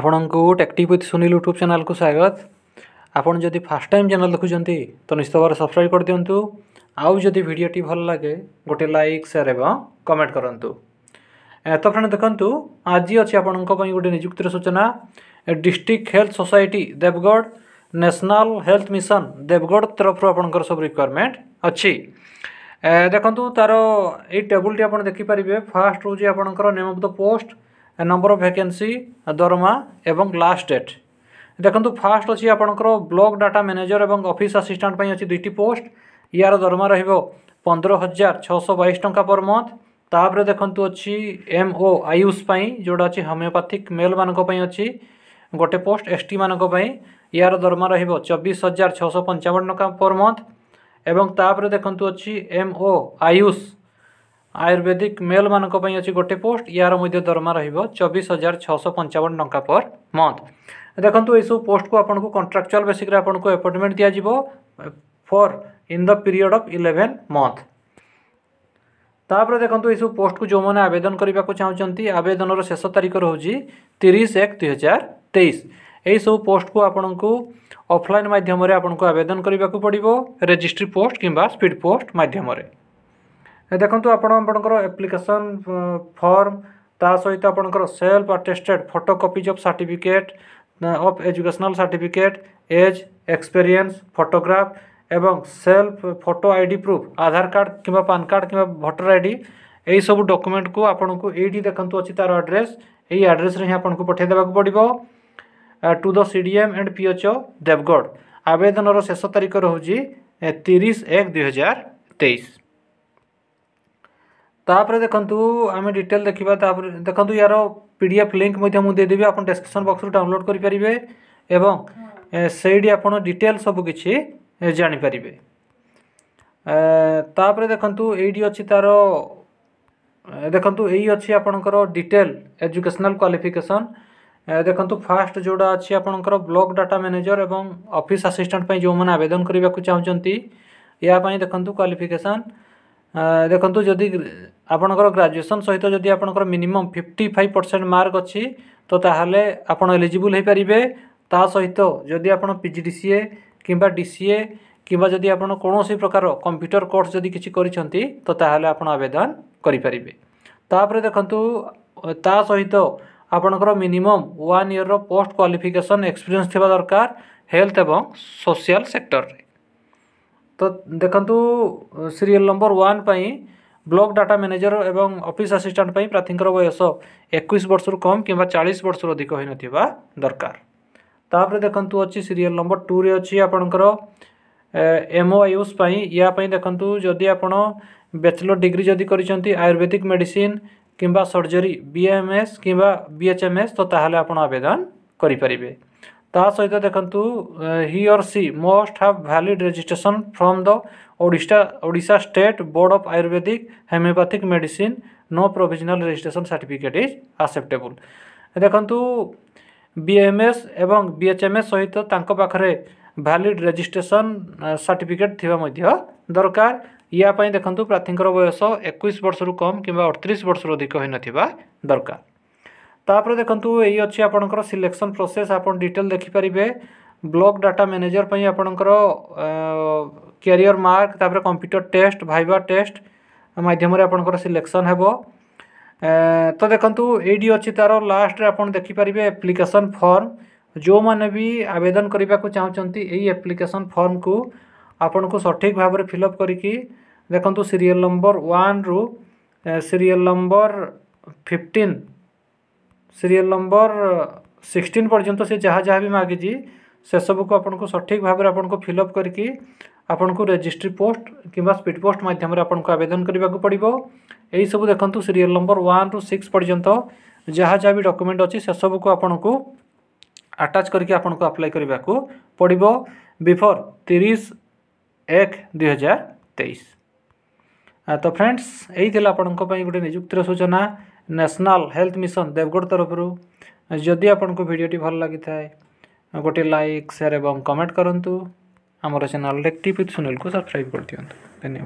ଆପଣଙ୍କୁ ଟେକ୍ଟିଭ୍ with Sunil YouTube ଚ୍ୟାନେଲ୍କୁ ସ୍ୱାଗତ ଆପଣ ଯଦି ଫାର୍ଷ୍ଟ ଟାଇମ୍ ଚ୍ୟାନେଲ୍ ଦେଖୁଛନ୍ତି ତ ନିଶ୍ଚିତ ଭାବରେ ସବସ୍କ୍ରାଇବ୍ କରିଦିଅନ୍ତୁ ଆଉ ଯଦି ଭିଡ଼ିଓଟି ଭଲ ଲାଗେ ଗୋଟେ ଲାଇକ୍ ସେୟାର୍ ଏବଂ କମେଣ୍ଟ କରନ୍ତୁ ତ ଫ୍ରେଣ୍ଡ ଦେଖନ୍ତୁ ଆଜି ଅଛି ଆପଣଙ୍କ ପାଇଁ ଗୋଟେ ନିଯୁକ୍ତିର ସୂଚନା district health society Deogarh national health mission Deogarh ତରଫରୁ ଆପଣଙ୍କର ସବୁ ରିକ୍ୱାରମେଣ୍ଟ ଅଛି ଦେଖନ୍ତୁ ତା'ର ଏଇ ଟେବୁଲ୍ଟି ଆପଣ ଦେଖିପାରିବେ ଫାର୍ଷ୍ଟ ହେଉଛି ଆପଣଙ୍କର name of the post number of vacancy দরমা এবং লাଷ୍ଟ ডেଟ୍ দেখନ୍ତୁ ଫାର୍ଷ୍ଟ ଅଛି ଆପଣଙ୍କର ବ୍ଲକ୍ ଡାଟା ମ୍ୟାନେଜର ଏବଂ ଅଫିସ୍ ଆସିଷ୍ଟାଣ୍ଟ ପାଇଁ ଅଛି ଦୁଇଟି ପୋଷ୍ଟ ইয়ার দরমা রহব পনেরো হাজার ছশো বাইশ টঙ্কা পর মন্থ তাপরে দেখুন অছি এম ও আয়ুষ পাই যেটা অছি হোমিওপাথিক মেল মানক অছি গোটে পোস্ট এস টি মানক ইয়ার দরমা রহব চবিশ হাজার ছশো পঞ্চাবন টঙ্কা পর মন্থ এবং তাপরে দেখুন অছি M O AYUSH Ayurvedic male মানক পাই অছি গোটে পোস্ট ইয়ার মধ্যে দরমা রহব চবিশ হাজার ছশো পঞ্চাবন টঙ্কা পর মন্থ দেখুন এইসব পোস্টক আপনার কন্ট্রাকচুয়াল বেসিক্রে আপনার এপয়েন্টমেন্ট দিয়াযিব for in the period of eleven month তাপরে দেখুন এইসব পোস্টক যে আবেদন করা চাহুমান আবেদনর শেষ তারিখ রয়েছে তিরিশ এক দুই হাজার তেইশ এইসব পোস্টক আপনার অফলাইন মাধ্যমে আপনার আবেদন করা পড়ব রেজিস্ট্রি পোস্ট কিংবা স্পিড পোস্ট মাধ্যমে ଦେଖନ୍ତୁ ଆପଣ ଆପଣଙ୍କର ଆପ୍ଲିକେସନ୍ ଫର୍ମ ତା ସହିତ ଆପଣଙ୍କର self attested photo copies of certificate of educational certificate age experience photograph ଏବଂ self photo I D proof Aadhaar card କିମ୍ବା ପାନ୍ କାର୍ଡ଼ କିମ୍ବା ଭୋଟର ଆଇ ଡ଼ି ଏହିସବୁ ଡକୁମେଣ୍ଟକୁ ଆପଣଙ୍କୁ ଏଇଠି ଦେଖନ୍ତୁ ଅଛି ତା'ର ଆଡ଼୍ରେସ୍ ଏହି ଆଡ଼୍ରେସ୍ରେ ହିଁ ଆପଣଙ୍କୁ ପଠାଇ ଦେବାକୁ ପଡ଼ିବ to the C D M and P H O Deogarh ଆବେଦନର ଶେଷ ତାରିଖ ରହୁଛି ତିରିଶ ଏକ ଦୁଇହଜାର ତେଇଶ ତାପରେ ଦେଖନ୍ତୁ ଆମେ ଡିଟେଲ୍ ଦେଖିବା ତାପରେ ଦେଖନ୍ତୁ ୟାର ପି ଡି ଏଫ୍ ଲିଙ୍କ୍ ମଧ୍ୟ ମୁଁ ଦେଇଦେବି ଆପଣ ଡେସ୍କ୍ରିପସନ୍ ବକ୍ସରୁ ଡାଉନଲୋଡ଼୍ କରିପାରିବେ ଏବଂ ସେଇଠି ଆପଣ ଡିଟେଲ୍ ସବୁକିଛି ଜାଣିପାରିବେ ତାପରେ ଦେଖନ୍ତୁ ଏଇଠି ଅଛି ତା'ର ଦେଖନ୍ତୁ ଏଇ ଅଛି ଆପଣଙ୍କର ଡିଟେଲ୍ ଏଜୁକେସନାଲ୍ କ୍ୱାଲିଫିକେସନ୍ ଦେଖନ୍ତୁ ଫାର୍ଷ୍ଟ ଯେଉଁଟା ଅଛି ଆପଣଙ୍କର ବ୍ଲକ୍ ଡାଟା ମ୍ୟାନେଜର ଏବଂ ଅଫିସ୍ ଆସିଷ୍ଟାଣ୍ଟ ପାଇଁ ଯେଉଁମାନେ ଆବେଦନ କରିବାକୁ ଚାହୁଁଛନ୍ତି ଏହା ପାଇଁ ଦେଖନ୍ତୁ କ୍ୱାଲିଫିକେସନ୍ ଦେଖନ୍ତୁ ଯଦି ଆପଣଙ୍କର ଗ୍ରାଜୁଏସନ୍ ସହିତ ଯଦି ଆପଣଙ୍କର minimum fifty five percent mark ଅଛି ତ ତାହେଲେ ଆପଣ ଏଲିଜିବୁଲ୍ ହୋଇପାରିବେ ତା ସହିତ ଯଦି ଆପଣ P G D C A କିମ୍ବା ଡି ସି ଏ କିମ୍ବା ଯଦି ଆପଣ କୌଣସି ପ୍ରକାର କମ୍ପ୍ୟୁଟର କୋର୍ସ ଯଦି କିଛି କରିଛନ୍ତି ତ ତାହେଲେ ଆପଣ ଆବେଦନ କରିପାରିବେ ତାପରେ ଦେଖନ୍ତୁ ତା ସହିତ ଆପଣଙ୍କର ମିନିମମ୍ ୱାନ୍ ଇୟର୍ର ପୋଷ୍ଟ କ୍ୱାଲିଫିକେସନ୍ ଏକ୍ସପିରିଏନ୍ସ ଥିବା ଦରକାର ହେଲ୍ଥ ଏବଂ ସୋସିଆଲ୍ ସେକ୍ଟରରେ तो देखु serial number one block data manager एवं ऑफिस असिस्टेंट पर प्रार्थी बयस एक बर्ष रु कम कि चालीस वर्ष रु अधिक हो न दरकार तापर देखु अच्छी सीरीयल नंबर टू रे अच्छी आपणकर एम ओ आई यूसपी यापी देखूँ जदि आप बैचलर डिग्री जदि कर आयुर्वेदिक मेडिसीन किंवा सर्जरी बी एम एस किंवा बी एच एम एस तो आपड़ आवेदन करें ତା ସହିତ ଦେଖନ୍ତୁ he or she must have valid registration from the Odisha Odisha state board of Ayurvedic homeopathic medicine no provisional registration certificate is acceptable ଦେଖନ୍ତୁ ବିଏମ୍ଏସ୍ ଏବଂ ବିଏଚ୍ଏମ୍ଏସ୍ ସହିତ ତାଙ୍କ ପାଖରେ ଭ୍ୟାଲିଡ଼ ରେଜିଷ୍ଟ୍ରେସନ୍ ସାର୍ଟିଫିକେଟ୍ ଥିବା ମଧ୍ୟ ଦରକାର ୟା ପାଇଁ ଦେଖନ୍ତୁ ପ୍ରାର୍ଥୀଙ୍କର ବୟସ ଏକୋଇଶ ବର୍ଷରୁ କମ୍ କିମ୍ବା ଅଠତିରିଶ ବର୍ଷରୁ ଅଧିକ ହୋଇନଥିବା ଦରକାର तापर देखु ये अच्छे आपणकर सिलेक्शन प्रोसेस आपन डिटेल देखिपर ब्लॉक डाटा मैनेजर पर आपणकर career mark computer test viva test मध्यम आपंकर सिलेक्शन हो तो देखु ये अच्छे तार लास्ट देखिपर एप्लिकेसन फर्म जो मैंने भी आवेदन करने को चाहते यप्लिकेसन फर्म को आपन को सठिक भाव में फिलअप करी देखु सीरीयल नंबर वन रु serial number fifteen serial number sixteen पर्यंत से जहाँ जहाँ भी मागिजी से सबूक आपको सठिक भाव में फिलअप करके आपको रेजिस्ट्री पोस्ट कि स्पीड पोस्ट मध्यम आपको आवेदन करने को पड़ो यही सब देखूँ सीरीयल नंबर वन रु सिक्स पर्यंत जहाँ जहाँ भी डक्यूमेंट अच्छी से सब कुछ आपको आटाच करके आपको अप्लाई करने को पड़ो बिफोर तीस एक दुई हजार तेईस तो फ्रेंड्स यही आपंपाई गोटे निजुक्ति सूचना ନ୍ୟାସନାଲ୍ ହେଲ୍ଥ ମିଶନ ଦେବଗଡ଼ ତରଫରୁ ଯଦି ଆପଣଙ୍କୁ ଭିଡ଼ିଓଟି ଭଲ ଲାଗିଥାଏ ଗୋଟିଏ ଲାଇକ୍ ସେୟାର ଏବଂ କମେଣ୍ଟ କରନ୍ତୁ ଆମର ଚ୍ୟାନେଲ୍ ରେକ୍ ଟିପ୍ ସୁନୀଲକୁ ସବସ୍କ୍ରାଇବ୍ କରିଦିଅନ୍ତୁ ଧନ୍ୟବାଦ